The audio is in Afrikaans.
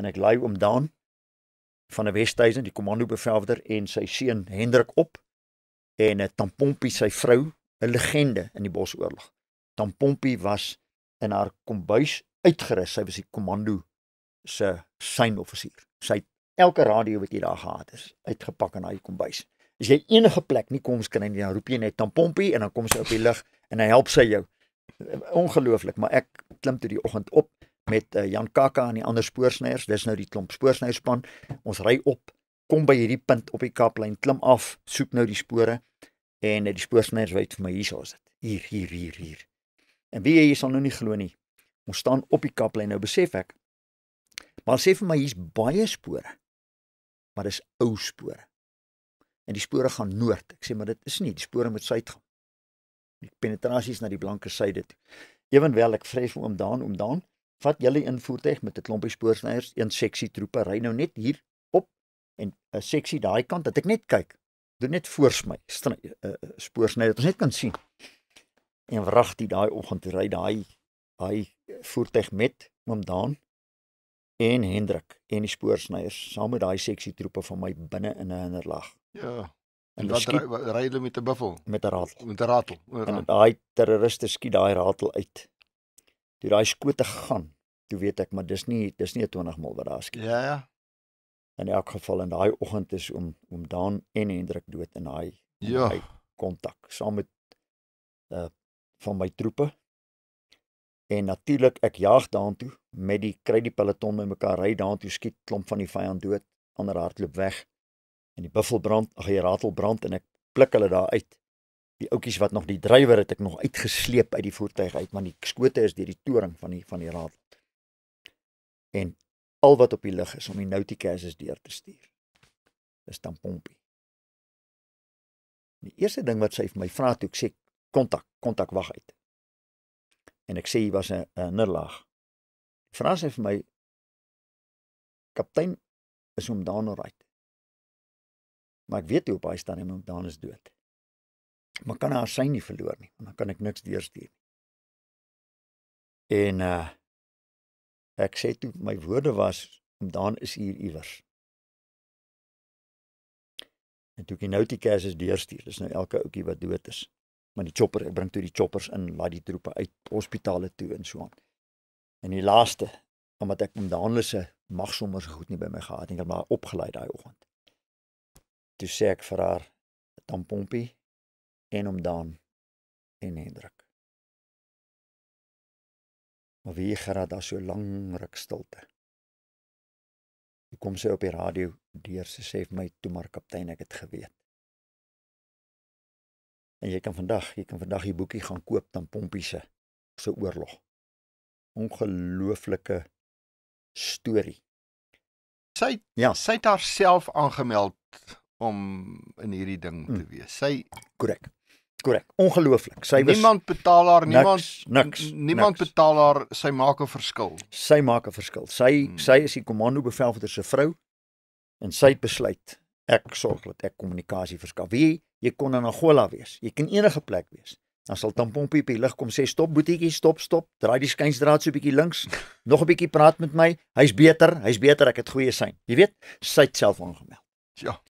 en ek lei oom Daan van 'n Westduisend, die kommando bevelder en sy seun Hendrik op en 'n eh, Tampompie sy vrou, 'n legende in die Bosoorlog. Tampompie was in haar kombuis uitgerus. Sy was die kommando se seinoffisier. Sy het elke radio wat jy daar gehad het, uitgepak in haar kombuis. As jy enige plek nie koms kan en jy roep jy net Tampompie en dan kom sy op die lug en hy help sy jou. Ongelooflik, maar ek klim toe die oggend op met uh, Jan Kakka en die ander spoorsnyers. Dis nou die klomp spoorsnyspan. Ons ry op, kom by hierdie punt op die kaplyn, klim af, soek nou die spore en uh, die spoorsnyers wys vir my hier is dit. Hier, hier, hier, hier. En wie hier sal nou nie glo nie. Ons staan op die kaplyn nou besef ek. Maar sê vir my hier's baie spore. Maar dis ou spore. En die spore gaan noord. Ek sê maar dit is nie die spore moet suid gaan. Die penetrasies na die blanke syde toe. Ewenwel ek vrees vir oom Daan, oom Daan vat julle in voertuig met 'n klompie spoorsnyers, een seksie troepe ry nou net hier op en 'n seksie daai kant dat ek net kyk. Doen net voor my eh, eh, spoorsnyers dat ons net kan sien. En wrag dit daai oggend ry daai daai voertuig met oom Daan en Hendrik en die spoorsnyers saam met daai seksie troepe van my binne in 'n hinderlag. Ja. En, en wat ry hulle met 'n buffel? Met 'n ratel. Met 'n ratel. Oorraan. En daai terroriste skiet daai ratel uit toe daai skote gaan, toe weet ek maar dis nie dis nie 20 mil wat daar skiet. Ja ja. In elk geval in daai oggend is om om Dan en Hendrik dood in daai ja kontak saam met uh van my troepe. En natuurlik ek jag daartoe met die kry die peloton by mekaar ry daartoe skiet klomp van die vyand dood, ander hardloop weg. En die buffelbrand, ag hier ratelbrand en ek pluk hulle daar uit die ouetjies wat nog die drywer het ek nog uitgesleep uit die voertuig uit want die skote is deur die toring van die van die raad. En al wat op die lig is om die Nauticus is deur te stuur. Dis dan pompie. Die eerste ding wat sy vir my vra toe ek sê kontak, kontak wag uit. En ek sê hy was 'n nullag. Vra sy vir my kaptein is hom daar nou right. Maar ek weet hoe op hy staan en hom daar is dood maar kan haar sy nie verloor nie want dan kan ek niks deurstuur nie en uh ek sê toe my woorde was om dan is hier iewers en toe ek nou die kers is deurstuur dis nou elke ouetjie wat dood is maar die chopper ek bring toe die choppers in laat die troepe uit hospitale toe en so aan en die laaste omdat ek om daanle se mag sommer goed nie by my gehad nie maar opgelei daai oggend toe sê ek vir haar dan pompie en om Dan en Hendrik. Maar wie gerad daar so lank ruk stilte. Ek kom sy op die radio deur sy sê vir my toe maar kaptein ek het geweet. En jy kan vandag, jy kan vandag die boekie gaan koop dan pompiese se oorlog. Ongelooflike storie. Sy ja, sy het haarself aangemeld om in hierdie ding mm. te wees. Sy korrek. Korrek. Ongelooflik. Sy niemand betaal haar niks, niemand niks. Niemand niks. betaal haar. Sy maak 'n verskil. Sy maak 'n verskil. Sy hmm. sy is die kommando bevelvoerder se vrou en sy het besluit ek sorg dat ek kommunikasie verskaf. Wie jy kon in Angola wees. Jy kan enige plek wees. Dan sal tampompie op die lig kom sê stop boetiekie, stop, stop. Draai die skynsdraad so 'n bietjie links. Nog 'n bietjie praat met my. Hy's beter, hy's beter. Ek het goeie sein. Jy weet, sy het self aangemeld. Ja.